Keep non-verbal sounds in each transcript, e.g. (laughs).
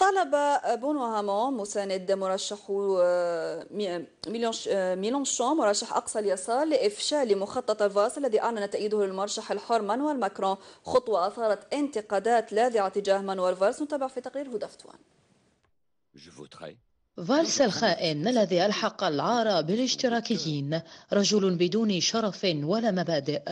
طلب بونو هامون مساند مرشح آه، ميلونشون آه، مرشح أقصى اليسار لإفشال مخطط الفاس الذي أعلن تأييده للمرشح الحر مانويل ماكرون خطوة أثارت انتقادات لاذعة تجاه مانويل فاس نتابع في تقرير هدى فتوان فالس الخائن الذي ألحق العار بالاشتراكيين رجل بدون شرف ولا مبادئ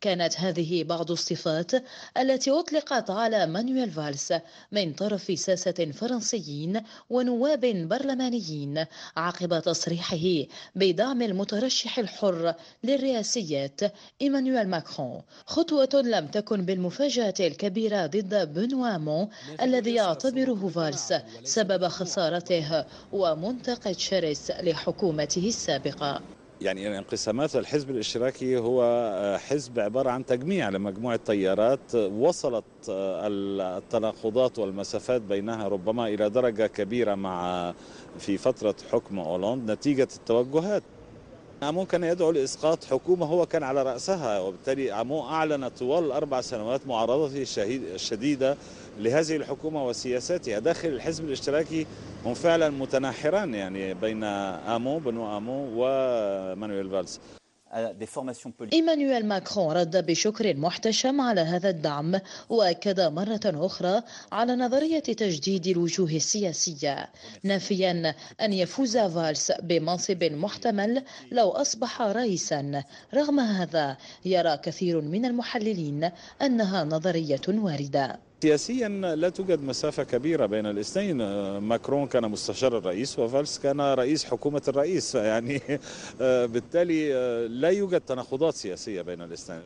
كانت هذه بعض الصفات التي أطلقت على مانويل فالس من طرف ساسة فرنسيين ونواب برلمانيين عقب تصريحه بدعم المترشح الحر للرئاسيات إيمانويل ماكرون خطوة لم تكن بالمفاجأة الكبيرة ضد بنوامون الذي يعتبره فالس سبب خسارته ومنتقد شرس لحكومته السابقة يعني انقسامات الحزب الاشتراكي هو آه، حزب عباره عن تجميع لمجموعه تيارات آه، وصلت آه، التناقضات والمسافات بينها ربما الى درجه كبيره مع في فتره حكم اولاند نتيجه التوجهات ممكن يدعو لإسقاط حكومة هو كان على رأسها وبالتالي عمو أعلن طوال الأربع سنوات معارضته الشديدة لهذه الحكومة وسياساتها داخل الحزب الاشتراكي هم فعلا متناحران يعني بين آمو بنو آمو ومانويل فالس إيمانويل ماكرون رد بشكر محتشم على هذا الدعم وأكد مرة أخرى على نظرية تجديد الوجوه السياسية نافيا أن يفوز فالس بمنصب محتمل لو أصبح رئيسا رغم هذا يرى كثير من المحللين أنها نظرية واردة سياسيا لا توجد مسافة كبيرة بين الاثنين آه، ماكرون كان مستشار الرئيس وفالس كان رئيس حكومة الرئيس (laughs) يعني آه، بالتالي آه، لا يوجد تناقضات سياسية بين الاثنين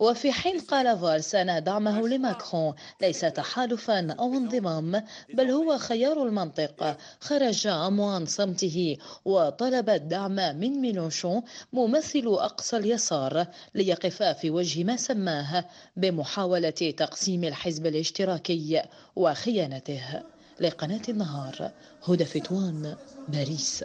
وفي حين قال فالس أن دعمه لماكرون ليس تحالفا أو انضمام بل هو خيار المنطق خرج عن صمته وطلب الدعم من ميلونشون ممثل أقصى اليسار ليقف في وجه ما سماه بمحاولة تقسيم الحزب الاشتراكي وخيانته لقناة النهار هدى فتوان باريس